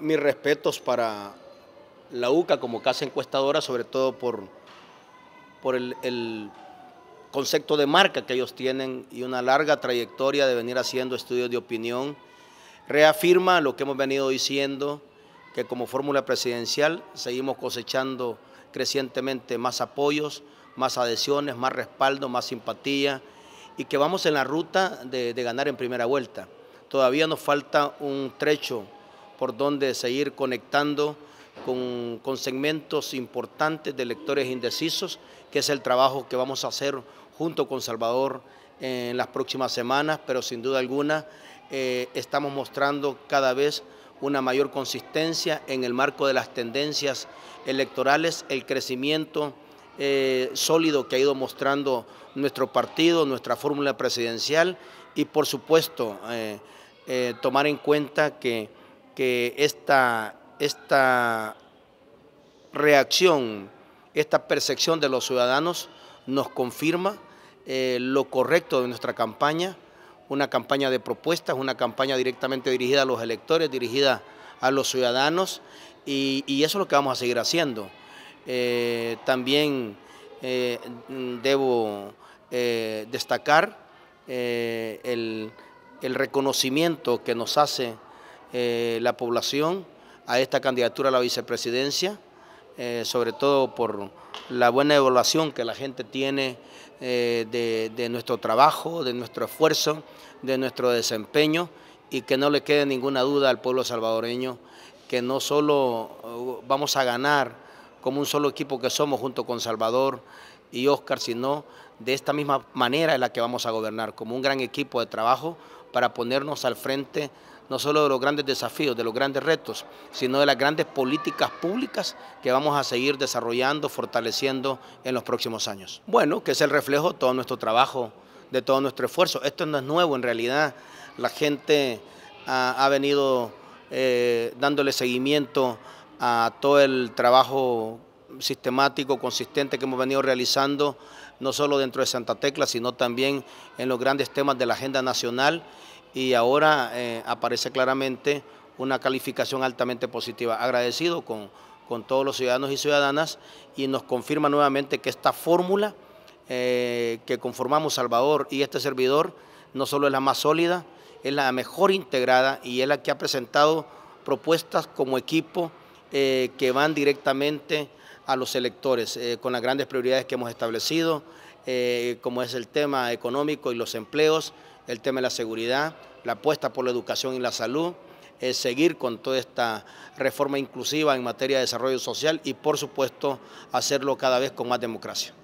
Mis respetos para la UCA como casa encuestadora, sobre todo por, por el, concepto de marca que ellos tienen y una larga trayectoria de venir haciendo estudios de opinión. Reafirma lo que hemos venido diciendo, que como fórmula presidencial seguimos cosechando crecientemente más apoyos, más adhesiones, más respaldo, más simpatía y que vamos en la ruta de, de ganar en primera vuelta. Todavía nos falta un trecho por donde seguir conectando con, segmentos importantes de electores indecisos, que es el trabajo que vamos a hacer junto con Salvador en las próximas semanas, pero sin duda alguna eh, estamos mostrando cada vez una mayor consistencia en el marco de las tendencias electorales, el crecimiento eh, sólido que ha ido mostrando nuestro partido, nuestra fórmula presidencial y por supuesto eh, tomar en cuenta que que esta, esta reacción, esta percepción de los ciudadanos nos confirma eh, lo correcto de nuestra campaña, una campaña de propuestas, una campaña directamente dirigida a los electores, dirigida a los ciudadanos y, eso es lo que vamos a seguir haciendo. Eh, también eh, debo destacar el, el reconocimiento que nos hace eh, la población a esta candidatura a la vicepresidencia, eh, sobre todo por la buena evaluación que la gente tiene eh, de, nuestro trabajo, de nuestro esfuerzo, de nuestro desempeño y que no le quede ninguna duda al pueblo salvadoreño que no solo vamos a ganar como un solo equipo que somos junto con Salvador, y Oscar, sino de esta misma manera en la que vamos a gobernar, como un gran equipo de trabajo para ponernos al frente no solo de los grandes desafíos, de los grandes retos, sino de las grandes políticas públicas que vamos a seguir desarrollando, fortaleciendo en los próximos años. Bueno, que es el reflejo de todo nuestro trabajo, de todo nuestro esfuerzo. Esto no es nuevo, en realidad la gente ha, venido eh, dándole seguimiento a todo el trabajo sistemático, consistente que hemos venido realizando, no solo dentro de Santa Tecla, sino también en los grandes temas de la agenda nacional y ahora eh, aparece claramente una calificación altamente positiva. Agradecido con, con, todos los ciudadanos y ciudadanas y nos confirma nuevamente que esta fórmula eh, que conformamos Salvador y este servidor no solo es la más sólida, es la mejor integrada y es la que ha presentado propuestas como equipo eh, que van directamente a los electores eh, con las grandes prioridades que hemos establecido, eh, como es el tema económico y los empleos, el tema de la seguridad, la apuesta por la educación y la salud, eh, seguir con toda esta reforma inclusiva en materia de desarrollo social y, por supuesto, hacerlo cada vez con más democracia.